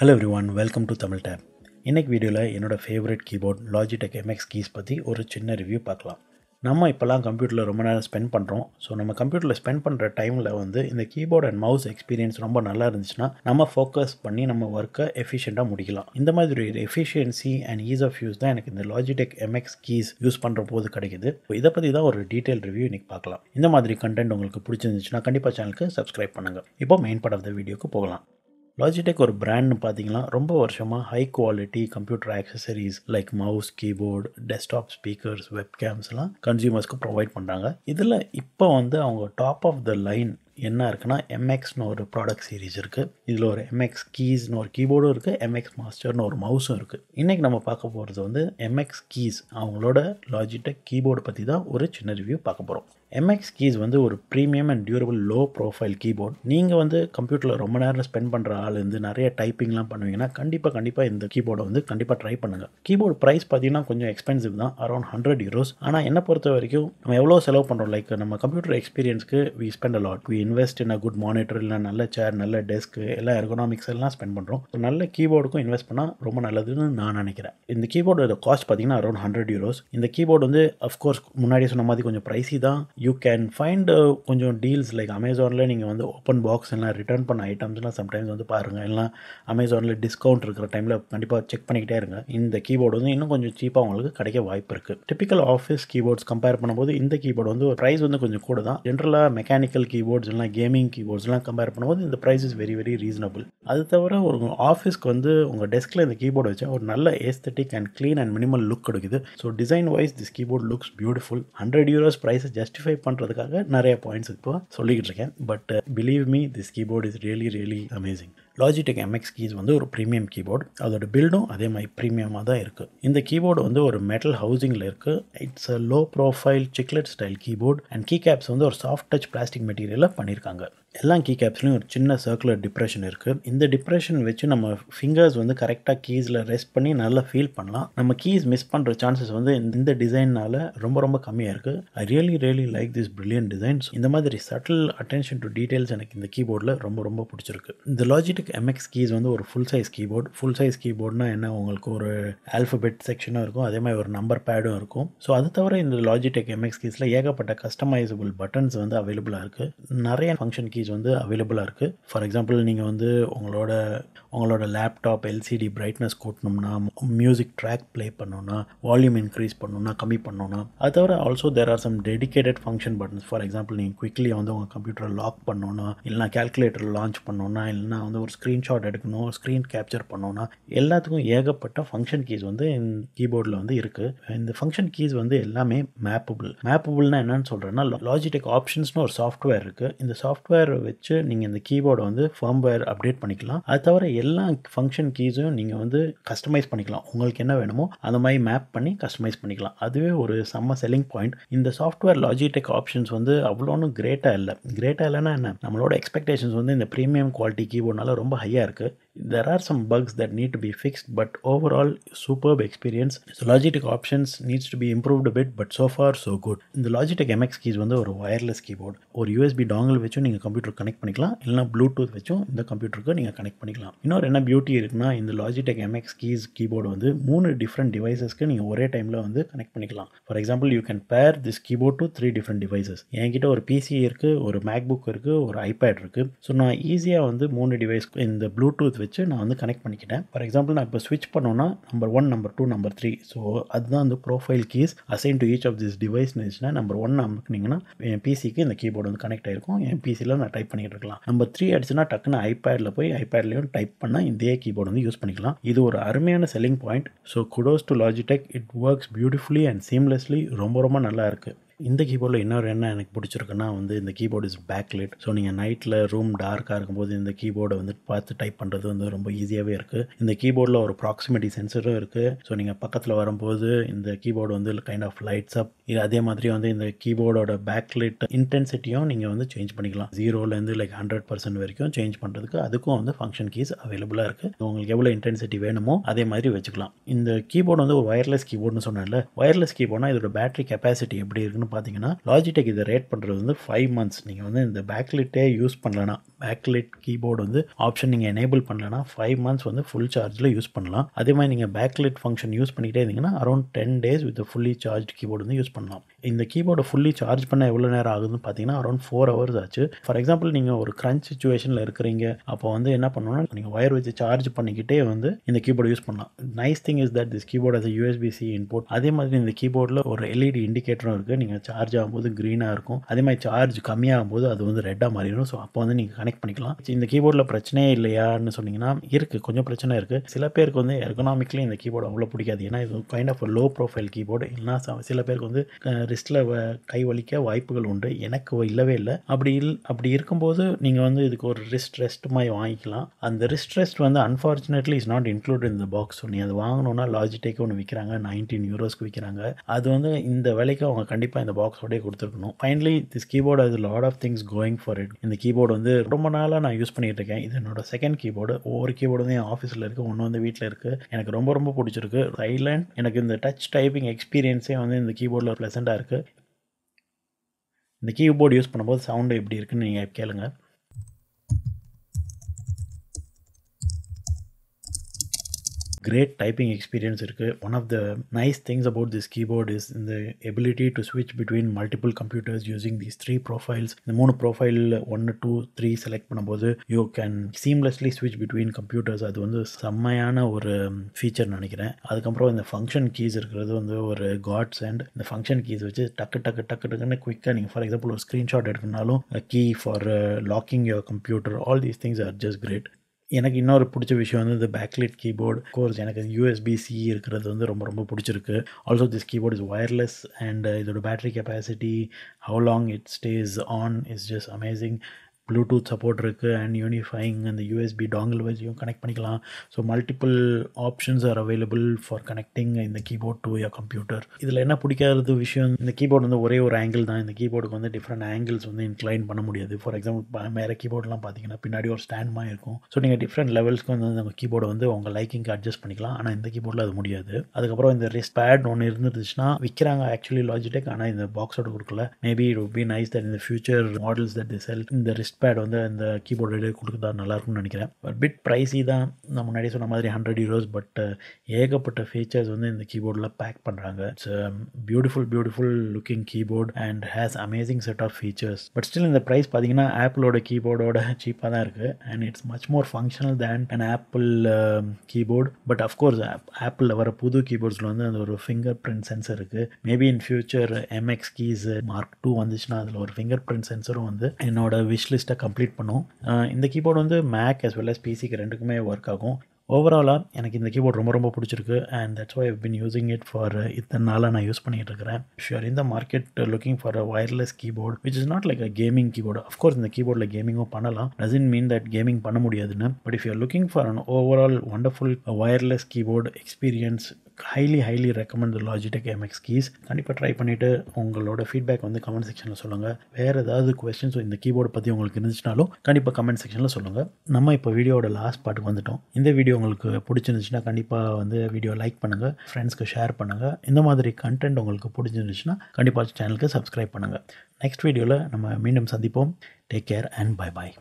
hello everyone welcome to Tamil tab இன்னைக்கு வீடியோவில் என்னோடய favourite keyboard Logitech MX keys பற்றி ஒரு சின்ன ரிவ்யூ பார்க்கலாம் நம்ம இப்போல்லாம் கம்ப்யூட்டரில் ரொம்ப நேரம் ஸ்பெண்ட் பண்ணுறோம் ஸோ நம்ம கம்ப்யூட்டரில் ஸ்பெண்ட் பண்ணுற டைமில் வந்து இந்த கீபோர்ட் அண்ட் மவுஸ் எக்ஸ்பீரியன்ஸ் ரொம்ப நல்லா இருந்துச்சுன்னா நம்ம ஃபோக்கஸ் பண்ணி நம்ம ஒர்க்கை எஃபிஷியண்ட்டாக முடிக்கலாம் இந்த மாதிரி ஒரு efficiency and ease of use தான் எனக்கு இந்த லாஜிடெக் எம்எக்ஸ் கீஸ் யூஸ் பண்ணுற போது கிடைக்குது இதை பற்றி தான் ஒரு டீட்டெயில் ரிவ்யூ இன்றைக்கி பார்க்கலாம் இந்த மாதிரி கண்டென்ட் உங்களுக்கு பிடிச்சிருந்துச்சுன்னா கண்டிப்பாக சேனலுக்கு சப்ஸ்கிரைப் பண்ணுங்கள் இப்போ மெயின் பார்ட் ஆஃப் த வீடியோக்கு போகலாம் லாஜிடெக் ஒரு பிராண்ட்னு பார்த்தீங்கன்னா ரொம்ப வருஷமாக high quality computer accessories like mouse keyboard desktop speakers வெப்கேம்ஸ்லாம் கன்சியூமர்ஸ்க்கு ப்ரொவைட் பண்ணுறாங்க இதில் இப்போ வந்து அவங்க டாப் ஆஃப் த லைன் என்ன இருக்குன்னா எம்எக்ஸ்னு ஒரு ப்ராடக்ட் சீரீஸ் இருக்குது இதில் ஒரு எம்எக்ஸ் கீஸ்னு ஒரு கீபோர்டும் இருக்குது எம்எக்ஸ் மாஸ்டர்னு ஒரு மவுஸும் இருக்குது இன்றைக்கி நம்ம பார்க்க போகிறது வந்து எம்எக்ஸ் கீஸ் அவங்களோட லாஜிடெக் கீபோர்டு பற்றி தான் ஒரு சின்ன ரிவ்யூ பார்க்க போகிறோம் எம்எக்ஸ் கீஸ் வந்து ஒரு premium and durable low profile keyboard நீங்கள் வந்து கம்ப்யூட்டரில் ரொம்ப நேரம் ஸ்பெண்ட் பண்ணுற ஆள் இருந்து நிறைய டைப்பிங்லாம் பண்ணுவீங்கன்னா கண்டிப்பாக கண்டிப்பாக இந்த கீபோர்டை வந்து கண்டிப்பாக ட்ரை பண்ணுங்கள் கீபோர்டு ப்ரைஸ் பார்த்தீங்கன்னா கொஞ்சம் எக்ஸ்பென்சிவ் தான் அரௌண்ட் ஹண்ட்ரட் யூரோஸ் ஆனால் என்னை பொறுத்த வரைக்கும் நம்ம எவ்வளோ செலவு பண்ணுறோம் லைக் நம்ம கம்ப்யூட்டர் எக்ஸ்பீரியன்ஸ்க்கு we spend a lot we invest in a good monitor இல்லை நல்ல சேர் நல்ல டெஸ்க் எல்லா எர்கனாமிக்ஸ் எல்லாம் ஸ்பெண்ட் பண்ணுறோம் ஸோ நல்ல கீபோர்டுக்கும் இன்வெஸ்ட் பண்ணால் ரொம்ப நல்லதுன்னு நான் நினைக்கிறேன் இந்த கீபோர்டோட காஸ்ட் பார்த்தீங்கன்னா அரௌண்ட் ஹண்ட்ரட் யூரோஸ் இந்த கீபோர்டு வந்து அஃப்கோர்ஸ் முன்னாடியே சொன்ன மாதிரி கொஞ்சம் ப்ரைஸி தான் யூ கேன் ஃபைண்ட் கொஞ்சம் டீல்ஸ் லைக் அமேசானில் நீங்கள் வந்து ஓப்பன் பாக்ஸ் எல்லாம் ரிட்டர்ன் பண்ண ஐட்டம்ஸ்லாம் சம்டைம்ஸ் வந்து பாருங்கள் எல்லாம் அமேசானில் டிஸ்கவுண்ட் இருக்கிற டைமில் கண்டிப்பாக செக் பண்ணிக்கிட்டே இருங்க இந்த கீபோர்டு வந்து இன்னும் கொஞ்சம் சீப்பாக உங்களுக்கு கிடைக்க வாய்ப்பு இருக்குது டிப்பிக்கல் ஆஃபீஸ் கீபோர்ட்ஸ் கம்பேர் பண்ணும்போது இந்த கீபோர்டு வந்து ப்ரைஸ் வந்து கொஞ்சம் கூட தான் ஜென்ரலாக மெக்கானிக்கல் கீபோர்ட்ஸ் இல்லை கேமிங் கீபோர்ட்ஸ்லாம் கம்பேர் பண்ணும்போது இந்த price is very very reasonable அது தவிர ஒரு ஆஃபீஸ்க்கு வந்து உங்கள் டெஸ்கில் இந்த கீபோர்டு வச்சா ஒரு நல்ல aesthetic and clean and minimal look கிடைக்குது so design wise this keyboard looks beautiful hundred euros price justify justify பண்ணுறதுக்காக நிறைய பாயிண்ட்ஸ் இப்போ சொல்லிக்கிட்டு இருக்கேன் but believe me this keyboard is really really amazing Logitech MX keys வந்து ஒரு premium keyboard அதோட பில்டும் அதே மாதிரி ப்ரீமியமாக தான் இருக்குது இந்த கீபோர்டு வந்து ஒரு மெட்டல் ஹவுசிங்கில் இருக்குது it's a low profile chiclet style keyboard and key caps வந்து ஒரு சாஃப்ட் டச் பிளாஸ்டிக் மெட்டீரியலில் பண்ணியிருக்காங்க எல்லா கீ கேப்ஸ்லையும் ஒரு சின்ன சர்க்குலர் டிப்ரெஷன் இருக்குது இந்த டிப்ரெஷன் வச்சு நம்ம ஃபிங்கர்ஸ் வந்து கரெக்டாக கீஸில் ரெஸ்ட் பண்ணி நல்லா ஃபீல் பண்ணலாம் நம்ம கீஸ் மிஸ் பண்ணுற சான்சஸ் வந்து இந்த டிசைனால் ரொம்ப ரொம்ப கம்மியாக இருக்குது I really really like this brilliant designs இந்த மாதிரி சட்டில் அட்டென்ஷன் டு டீட்டெயில்ஸ் எனக்கு இந்த கீபோர்டில் ரொம்ப ரொம்ப பிடிச்சிருக்கு இந்த லாஜிடிக் எம்எக்ஸ் கீஸ் வந்து ஒரு full size keyboard full size கீபோர்ட்னா என்ன உங்களுக்கு ஒரு ஆல்ஃபபெட் செக்ஷனும் இருக்கும் அதே மாதிரி ஒரு நம்பர் பேடும் இருக்கும் ஸோ அது தவிர இந்த லாஜிடெக் எம்எக்ஸ் கீஸில் ஏகப்பட்ட கஸ்டமைசபிள் பட்டன்ஸ் வந்து அவைலபிளாக இருக்குது நிறைய ஃபங்க்ஷன் கீ ஃபெசிலிட்டிஸ் வந்து அவைலபிளாக இருக்குது ஃபார் எக்ஸாம்பிள் நீங்கள் வந்து உங்களோட உங்களோட லேப்டாப் எல்சிடி பிரைட்னஸ் கூட்டணும்னா மியூசிக் ட்ராக் ப்ளே பண்ணோன்னா வால்யூம் இன்க்ரீஸ் பண்ணோன்னா கம்மி பண்ணோன்னா அது தவிர also there are some dedicated function buttons for example நீங்கள் குவிக்லி வந்து உங்கள் கம்ப்யூட்டரை லாக் பண்ணோன்னா இல்லைனா கேல்குலேட்டர் லான்ச் பண்ணோன்னா இல்லைனா வந்து ஒரு ஸ்க்ரீன்ஷாட் எடுக்கணும் ஒரு ஸ்க்ரீன் கேப்சர் பண்ணோன்னா எல்லாத்துக்கும் ஏகப்பட்ட ஃபங்க்ஷன் கீஸ் வந்து கீபோர்டில் வந்து இருக்குது இந்த ஃபங்க்ஷன் கீஸ் வந்து எல்லாமே மேப்பபிள் மேப்பபிள்னா என்னன்னு சொல்கிறேன்னா லாஜிடெக் ஆப்ஷன்ஸ்னு ஒரு சாஃப்ட்வேர் இருக்குது இந்த சாஃப்ட்வேர் சாஃப்ட்வேரை வச்சு நீங்கள் இந்த கீபோர்டை வந்து ஃபார்ம்வேர் அப்டேட் பண்ணிக்கலாம் அது தவிர எல்லா ஃபங்க்ஷன் கீஸும் நீங்கள் வந்து கஸ்டமைஸ் பண்ணிக்கலாம் உங்களுக்கு என்ன வேணுமோ அந்த மாதிரி மேப் பண்ணி கஸ்டமைஸ் பண்ணிக்கலாம் அதுவே ஒரு செம்ம செல்லிங் பாயிண்ட் இந்த சாஃப்ட்வேர் லாஜிடெக் ஆப்ஷன்ஸ் வந்து அவ்வளோன்னு கிரேட்டாக இல்லை கிரேட்டாக இல்லைன்னா என்ன நம்மளோட எக்ஸ்பெக்டேஷன்ஸ் வந்து இந்த ப்ரீமியம் குவாலிட்டி கீபோர்ட்னால ரொம்ப ஹையாக இருக்குது there are some bugs that need to be fixed but overall superb experience so logitech options needs to be improved a bit but so far so good இந்த லாஜிடெக் எம்எக்ஸ் கீஸ் வந்து ஒரு wireless keyboard ஒரு USB dongle வச்சும் நீங்கள் computer connect பண்ணிக்கலாம் இல்லைனா Bluetooth வச்சும் இந்த கம்ப்யூட்டருக்கு நீங்கள் கனெக்ட் பண்ணிக்கலாம் இன்னொரு என்ன பியூட்டி இருக்குன்னா இந்த லாஜிடெக் எம்எக்ஸ் கீஸ் கீபோர்டு வந்து மூணு டிஃப்ரெண்ட் டிவைசஸ்க்கு நீங்கள் ஒரே டைமில் வந்து கனெக்ட் பண்ணிக்கலாம் for example you can pair this keyboard to three different devices என்கிட்ட ஒரு பிசி இருக்குது ஒரு மேக் புக் இருக்குது ஒரு ஐபேட் இருக்குது ஸோ நான் ஈஸியாக வந்து மூணு டிவைஸ் இந்த ப்ளூடூத் வச்சு நான் வந்து கனெக்ட் பண்ணிக்கிட்டேன் ஃபார் எக்ஸாம்பிள் நான் இப்போ ஸ்விட்ச் பண்ணோன்னா number one number two number three so அதுதான் வந்து profile keys assign to each of this device இருந்துச்சுன்னா நம்பர் ஒன் அமுக்குனீங்கன்னா என் பிசிக்கு இந்த கீபோர்டு வந்து கனெக்ட் ஆகிருக்கும் என் பிசியில் நான் டைப் பண்ணிக்கிட்டு இருக்கலாம் நம்பர் த்ரீ அடிச்சுன்னா டக்குன்னு ஐபேடில் போய் ஐபேட்லேயும் டைப் பண்ணால் இதே கீபோர்டு வந்து யூஸ் பண்ணிக்கலாம் இது ஒரு அருமையான selling point so kudos to Logitech it works beautifully and seamlessly ரொம்ப ரொம்ப நல்லா இருக்குது இந்த கீபோர்டில் இன்னொரு என்ன எனக்கு பிடிச்சிருக்குன்னா வந்து இந்த கீபோர்டு இஸ் பேக்லைட் ஸோ நீங்கள் நைட்டில் ரூம் டார்க்காக இருக்கும்போது இந்த கீபோர்டை வந்து பார்த்து டைப் பண்ணுறது வந்து ரொம்ப ஈஸியாகவே இருக்குது இந்த கீபோர்டில் ஒரு ப்ராக்சிமிட்டி சென்சரும் இருக்குது ஸோ நீங்கள் பக்கத்தில் வரும்போது இந்த கீபோர்டு வந்து கைண்ட் ஆஃப் லைட்ஸ் அப் அதே மாதிரி வந்து இந்த கீபோர்டோட பேக்லைட் இன்டென்சிட்டியும் நீங்கள் வந்து சேஞ்ச் பண்ணிக்கலாம் ஜீரோலேருந்து லைக் ஹண்ட்ரட் பர்சன்ட் வரைக்கும் சேஞ்ச் பண்ணுறதுக்கு அதுக்கும் வந்து ஃபங்க்ஷன் கீஸ் அவைலபிளாக இருக்குது உங்களுக்கு எவ்வளோ இன்டென்சிட்டி வேணுமோ அதே மாதிரி வச்சுக்கலாம் இந்த கீபோர்டு வந்து ஒரு ஒயர்லெஸ் கீபோர்டுன்னு சொன்னால ஒயர்லெஸ் கீபோர்டுனா இதோட பேட்டரி கெப்பாசிட்டி எப்படி இருக்குன்னு பார்த்தீங்கன்னா லாஜிடெக் இதை ரேட் பண்ணுறது வந்து ஃபைவ் மந்த்ஸ் நீங்கள் வந்து இந்த பேக்லிட்டே யூஸ் பண்ணலன்னா பேக்லிட் கீபோர்டு வந்து ஆப்ஷன் நீங்கள் எனேபிள் பண்ணலன்னா ஃபைவ் மந்த்ஸ் வந்து ஃபுல் சார்ஜில் யூஸ் பண்ணலாம் அதே மாதிரி நீங்கள் பேக்லிட் ஃபங்க்ஷன் யூஸ் பண்ணிக்கிட்டே இருந்தீங்கன்னா around ten days with fully charge keyboard வந்து யூஸ் பண்ணலாம் இந்த கீபோர்டை ஃபுல்லி சார்ஜ் பண்ண எவ்வளோ நேரம் ஆகுதுன்னு பார்த்தீங்கன்னா அரௌண்ட் ஃபோர் ஹவர்ஸ் ஆச்சு ஃபார் எக்ஸாம்பிள் நீங்கள் ஒரு கிரன்ச் சுச்சுவேஷனில் இருக்கிறீங்க அப்போ வந்து என்ன பண்ணணும்னா நீங்கள் ஒயர் வச்சு சார்ஜ் பண்ணிக்கிட்டே வந்து இந்த கீபோர்டு யூஸ் பண்ணலாம் nice thing is that this keyboard அது யூஎஸ்பிசி இன்போர்ட் அதே மாதிரி இந்த கீபோர்டில் ஒரு எல்இடி இண்டிகேட்டரும் e இருக்குது நீங்கள் சார்ஜ் ஆகும்போது க்ரீனாக இருக்கும் அதே மாதிரி சார்ஜ் கம்மியாகும் போது அது வந்து ரெட்டாக மாறிடும் ஸோ அப்போ வந்து நீங்கள் கனெக்ட் பண்ணிக்கலாம் இந்த கீபோர்டில் பிரச்சனையே இல்லையான்னு சொன்னீங்கன்னா இருக்குது கொஞ்சம் பிரச்சனை இருக்குது சில பேருக்கு வந்து எக்கனாமிக்லி இந்த கீபோர்டு அவ்வளோ பிடிக்காது ஏன்னா இது kind of low profile keyboard இல்லைனா சில பேருக்கு வந்து ரிஸ்கில் கை வலிக்க வாய்ப்புகள் உண்டு எனக்கு இல்லவே இல்லை அப்படி இல் அப்படி இருக்கும்போது நீங்கள் வந்து இதுக்கு ஒரு ரிஸ்ட் ரெஸ்ட் மாதிரி வாங்கிக்கலாம் அந்த ரிஸ்ட் ரெஸ்ட் வந்து அன்ஃபார்ச்சுனேட்லி இஸ் நாட் இன்க்ளூட் இந்த பாக்ஸ் நீ அது வாங்கினோன்னா லாஜிடெக் ஒன்று விற்கிறாங்க நைன்டீன் யூரோஸ்க்கு விற்கிறாங்க அது வந்து இந்த விலைக்கு அவங்க கண்டிப்பாக இந்த பாக்ஸோடய கொடுத்துருக்கணும் ஃபைனலி திஸ் கீபோர்டு அது lot of things going for it இந்த கீபோர்டு வந்து ரொம்ப நாளாக நான் யூஸ் பண்ணிகிட்டு இருக்கேன் இது என்னோட செகண்ட் கீபோர்டு ஒவ்வொரு கீபோர்டு வந்து என் ஆஃபீஸில் இருக்குது ஒன்று வந்து வீட்டில் இருக்குது எனக்கு ரொம்ப ரொம்ப பிடிச்சிருக்கு சைலண்ட் எனக்கு இந்த டச் டைப்பிங் எக்ஸ்பீரியன்ஸே வந்து இந்த கீபோர்டில் ப்ளசண்ட்டாக இருக்குது இருக்குது இந்த கீபோர்டு யூஸ் பண்ணும்போது சவுண்டு எப்படி இருக்குன்னு நீங்கள் கேளுங்கள் கிரேட் டைப்பிங் எக்ஸ்பீரியன்ஸ் இருக்குது one of the nice things about this keyboard is இந்த ability to switch between multiple computers using these three profiles இந்த மூணு ப்ரொஃபைல் ஒன்று டூ த்ரீ செலக்ட் பண்ணும்போது யூ கேன் சீம்லெஸ்லி ஸ்விட்ச் பிட்வீன் கம்ப்யூட்டர்ஸ் அது வந்து செம்மையான ஒரு ஃபீச்சர் நினைக்கிறேன் அதுக்கப்புறம் இந்த ஃபங்க்ஷன் கீஸ் இருக்கிறது வந்து ஒரு காட்ஸ் அண்ட் இந்த ஃபங்க்ஷன் கீஸ் வச்சு டக்கு டக்கு டக்கு டக்குன்னு குயிக்காக நீங்கள் ஃபார் எக்ஸாம்பிள் ஒரு ஸ்க்ரீன்ஷாட் எடுக்கணும்னாலும் key for locking your computer all these things are just great எனக்கு இன்னொரு பிடிச்ச விஷயம் வந்து இந்த பேக்லிட் கீபோர்டு கோர்ஸ் எனக்கு யூஎஸ்பிசி இருக்கிறது வந்து ரொம்ப ரொம்ப பிடிச்சிருக்கு also this keyboard is wireless and இதோட battery capacity how long it stays on is just amazing bluetooth support இருக்குது அண்ட் யூனிஃபைங் அந்த யூஎஸ்பி டாங்கல் வைஸையும் கனெக்ட் பண்ணிக்கலாம் so multiple options are available for connecting இந்த கீபோர்ட் டு யர் கம்ப்யூட்டர் இதில் என்ன பிடிக்காதது விஷயம் இந்த கீபோர்ட் வந்து ஒரே ஒரு ஆங்கிள் தான் இந்த கீபோர்டுக்கு வந்து டிஃப்ரெண்ட் ஆங்கிள்ஸ் வந்து இன்க்ளைன் பண்ண முடியாது ஃபார் எக்ஸாம்பிள் வேறு கீபோர்டெலாம் பார்த்தீங்கன்னா பின்னாடி ஒரு ஸ்டாண்ட் மாதிரி இருக்கும் ஸோ நீங்கள் டிஃப்ரெண்ட் லெவல்ஸ்க்கு வந்து அந்த கீபோர்டு வந்து உங்கள் லைக்கிங்க்கு அட்ஜஸ்ட் பண்ணிக்கலாம் ஆனால் இந்த கீபோர்டில் அது முடியாது அதுக்கப்புறம் இந்த ரிஸ்ட் பேட் ஒன்று இருந்துச்சுன்னா விற்கிறாங்க ஆக்சுவலி லாஜிடெக் ஆனால் இந்த பாக்ஸோட கொடுக்கல maybe it be nice that இந்த ஃபியூச்சர் மாடல்ஸ் தட் செல் இந்த ரிஸ்ட் பேட் வந்து இந்த கீபோர்டு கொடுக்குறதா நல்லாயிருக்கும்னு நினைக்கிறேன் பட் பிட் ப்ரைஸி தான் நான் முன்னாடி சொன்ன மாதிரி ஹண்ட்ரட் யூரோஸ் பட் ஏகப்பட்ட ஃபீச்சர்ஸ் வந்து இந்த கீபோர்டில் பேக் பண்ணுறாங்க it's beautiful beautiful looking keyboard and has amazing set of features but still இந்த ப்ரைஸ் பார்த்தீங்கன்னா ஆப்பிளோட கீபோர்டோட சீப்பாக தான் இருக்குது and it's much more functional than and Apple keyboard but of course ஆப்பிளில் வர புது கீபோர்ட்ஸில் வந்து அந்த ஒரு ஃபிங்கர் பிரிண்ட் சென்சர் இருக்குது maybe in future MX keys mark two வந்துச்சுன்னா அதில் ஒரு ஃபிங்கர் பிரிண்ட் சென்சரும் வந்து என்னோட விஷ்லிஸ்ட் ஃபாஸ்ட்டாக கம்ப்ளீட் பண்ணும் இந்த கீபோர்டு வந்து மேக் அஸ் வெல் அஸ் பிசிக்கு ரெண்டுக்குமே ஒர்க் ஆகும் ஓவராலாக எனக்கு இந்த கீபோர்டு ரொம்ப ரொம்ப பிடிச்சிருக்கு and that's why been using it for இத்தனை நாளாக நான் யூஸ் பண்ணிகிட்டு இருக்கிறேன் ஷுர் இந்த market looking for a wireless keyboard which is not like a gaming keyboard of course இந்த கீபோர்டில் கேமிங்கும் பண்ணலாம் இன் மீன் தட் கேமிங் பண்ண முடியாதுன்னு but if you looking for an overall wonderful wireless keyboard experience highly highly recommend Logitech MX keys கண்டிப்பாக try பண்ணிவிட்டு உங்களோட feedback வந்து comment செக்ஷனில் சொல்லுங்கள் வேறு ஏதாவது கொஸ்டின்ஸ் இந்த கீபோர்டு பற்றி உங்களுக்கு இருந்துச்சுனாலும் கண்டிப்பாக கமெண்ட் செக்ஷனில் சொல்லுங்கள் நம்ம இப்போ வீடியோட லாஸ்ட் பார்ட்டுக்கு வந்துட்டோம் இந்த வீடியோ உங்களுக்கு பிடிச்சிருந்துச்சுன்னா கண்டிப்பாக வந்து வீடியோ லைக் பண்ணுங்கள் ஃப்ரெண்ட்ஸ்க்கு ஷேர் பண்ணுங்கள் இந்த மாதிரி கண்டென்ட் உங்களுக்கு பிடிச்சிருந்துச்சுன்னா கண்டிப்பாக சேனலுக்கு சப்ஸ்கிரைப் பண்ணுங்கள் நெக்ஸ்ட் வீடியோவில் நம்ம மீண்டும் சந்திப்போம் take care and bye bye